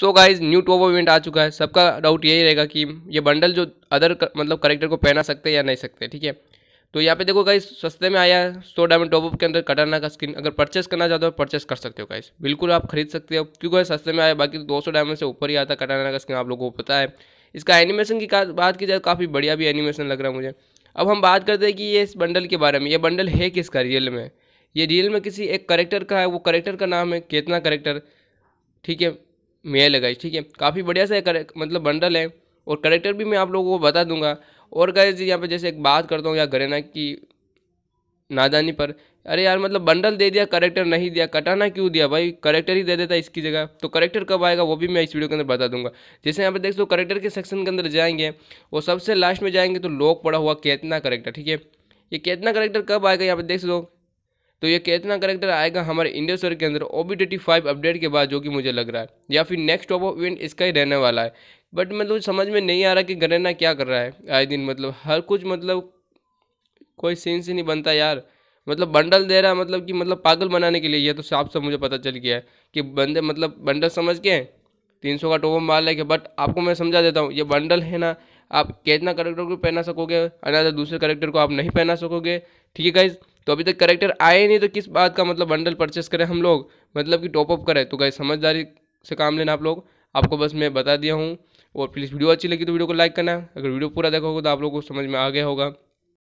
सो guys new टोबो event आ चुका है सबका डाउट यही रहेगा कि ये बंडल जो अदर कर, मतलब करेक्टर को पहना सकते हैं या नहीं सकते ठीक है तो यहाँ पे देखो गाइज सस्ते में आया है सौ डायमंड टोबो के अंदर कटाना का स्किन अगर परचेस करना चाहते हो परचेस कर सकते हो गाइज बिल्कुल आप खरीद सकते हो क्योंकि सस्ते में आया बाकी तो दो सौ डायमंड से ऊपर ही आता कटाना का स्किन आप लोगों को पता है इसका एनिमेशन की बात की जाए काफ़ी बढ़िया भी एनिमेशन लग रहा है मुझे अब हम बात करते हैं कि ये इस बंडल के बारे में ये बंडल है किसका रियल में ये रियल में किसी एक करेक्टर का है वो करेक्टर का नाम है केतना करेक्टर ठीक है मेल है गाइज ठीक है काफ़ी बढ़िया सा मतलब बंडल है और करेक्टर भी मैं आप लोगों को बता दूंगा और गाइज यहाँ पे जैसे एक बात करता हूँ या घरेना की नादानी पर अरे यार मतलब बंडल दे दिया करेक्टर नहीं दिया कटाना क्यों दिया भाई करेक्टर ही दे देता इसकी जगह तो करेक्टर कब आएगा वो भी मैं इस वीडियो के अंदर बता दूंगा जैसे यहाँ पे देख सो करेक्टर के सेक्शन के अंदर जाएंगे और सबसे लास्ट में जाएंगे तो लोक पड़ा हुआ कैतना करेक्टर ठीक है ये कैतना करेक्टर कब आएगा यहाँ पे देख सो तो ये कितना करेक्टर आएगा हमारे इंडिया सर के अंदर ओ बी अपडेट के बाद जो कि मुझे लग रहा है या फिर नेक्स्ट टॉप ऑफ इवेंट इसका ही रहने वाला है बट मतलब समझ में नहीं आ रहा कि गरेना क्या कर रहा है आए दिन मतलब हर कुछ मतलब कोई सीन से नहीं बनता यार मतलब बंडल दे रहा है मतलब कि मतलब पागल बनाने के लिए ये तो साफ साफ मुझे पता चल गया है कि बंदे मतलब बंडल समझ के तीन सौ का टोपम मार लेके बट आपको मैं समझा देता हूँ ये बंडल है ना आप कितना करेक्टर को पहना सकोगे अनाजा दूसरे करेक्टर को आप नहीं पहना सकोगे ठीक है गाइज़ तो अभी तक करेक्टर आए नहीं तो किस बात का मतलब बंडल परचेस करें हम लोग मतलब कि टॉपअप करें तो गए समझदारी से काम लेना आप लोग आपको बस मैं बता दिया हूँ और प्लीज़ वीडियो अच्छी लगी तो वीडियो को लाइक करना अगर वीडियो पूरा देखोगे तो आप लोग को समझ में आ गया होगा